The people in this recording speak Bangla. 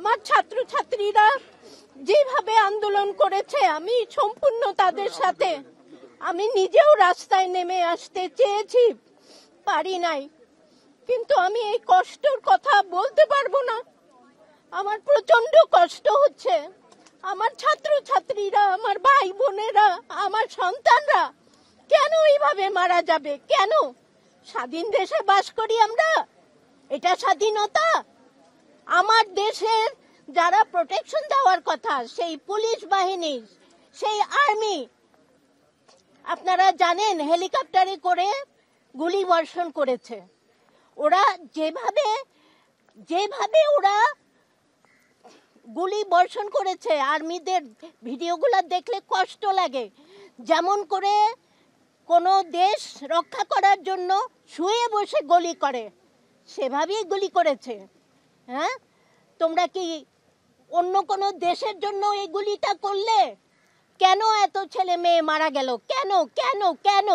আমার ছাত্রছাত্রীরা যেভাবে আন্দোলন করেছে আমি সম্পূর্ণ তাদের সাথে আমি নিজেও রাস্তায় নেমে আসতে চেয়েছি পারি নাই কিন্তু আমি এই কষ্টর কথা বলতে পারবো না আমার প্রচন্ড কষ্ট হচ্ছে আমার ছাত্রছাত্রীরা আমার ভাই বোনেরা আমার সন্তানরা কেন এইভাবে মারা যাবে কেন স্বাধীন দেশে বাস করি আমরা এটা স্বাধীনতা আমার দেশের যারা প্রোটেকশন দেওয়ার কথা সেই পুলিশ বাহিনী সেই আর্মি আপনারা জানেন হেলিকপ্টারে করে গুলি বর্ষণ করেছে ওরা যেভাবে যেভাবে ওরা গুলি বর্ষণ করেছে আর্মিদের ভিডিওগুলো দেখলে কষ্ট লাগে যেমন করে কোনো দেশ রক্ষা করার জন্য শুয়ে বসে গুলি করে সেভাবেই গুলি করেছে হ্যাঁ তোমরা কি অন্য কোনো দেশের জন্য এই গুলিটা করলে কেন এত ছেলে মেয়ে মারা গেল কেন কেন কেন